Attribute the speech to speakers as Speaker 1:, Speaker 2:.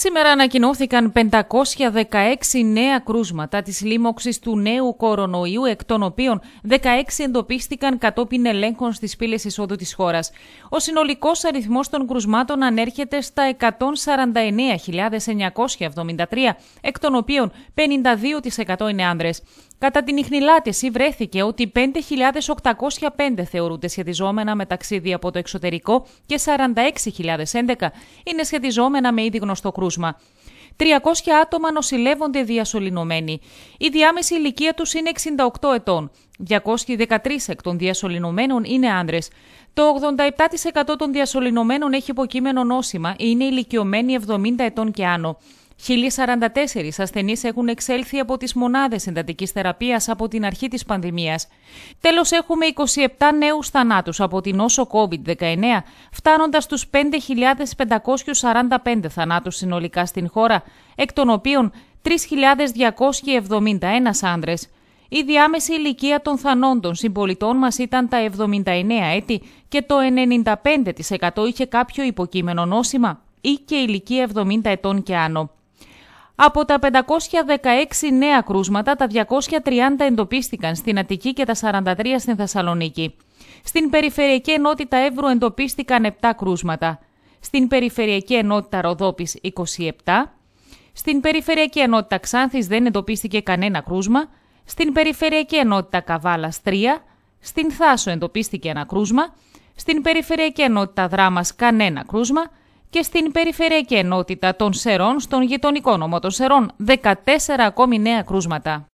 Speaker 1: Σήμερα ανακοινώθηκαν 516 νέα κρούσματα της λίμωξης του νέου κορονοϊού, εκ των οποίων 16 εντοπίστηκαν κατόπιν ελέγχων στις πύλες εισόδου της χώρας. Ο συνολικός αριθμός των κρουσμάτων ανέρχεται στα 149.973, εκ των οποίων 52% είναι άνδρες. Κατά την ιχνηλάτηση βρέθηκε ότι 5.805 θεωρούνται σχετιζόμενα με ταξίδι από το εξωτερικό και 46.011 είναι σχετιζόμενα με ήδη γνωστό κρούσμα κρούσμα. 300 άτομα νοσηλεύονται διασωληνωμένοι. Η διάμεση ηλικία τους είναι 68 ετών. 213 εκ των διασωληνωμένων είναι άνδρες. Το 87% των διασωληνωμένων έχει υποκείμενο νόσημα ή είναι ηλικιωμένοι 70 ετών και άνω. 1.044 ασθενείς έχουν εξέλθει από τις μονάδες εντατικής θεραπείας από την αρχή της πανδημίας. Τέλος έχουμε 27 νέους θανάτους από την οσο covid COVID-19, φτάνοντας στους 5.545 θανάτους συνολικά στην χώρα, εκ των οποίων 3.271 άντρε Η διάμεση ηλικία των θανών των συμπολιτών μας ήταν τα 79 έτη και το 95% είχε κάποιο υποκείμενο νόσημα ή και ηλικία 70 ετών και άνω. Από τα 516 νέα κρούσματα, τα 230 εντοπίστηκαν στην Αττική και τα 43 στην Θεσσαλονίκη. Στην Περιφερειακή Ενότητα Εύρου εντοπίστηκαν 7 κρούσματα. Στην Περιφερειακή Ενότητα Ροδόπης 27. Στην Περιφερειακή Ενότητα Ξάνθης δεν εντοπίστηκε κανένα κρούσμα. Στην Περιφερειακή Ενότητα Καβάλας 3. Στην Θάσο εντοπίστηκε ένα κρούσμα. Στην Περιφερειακή Ενότητα Δράμας κανένα κρούσμα και στην περιφερειακή ενότητα των Σερών στον γειτονικό νομό των Σερών 14 ακόμη νέα κρούσματα.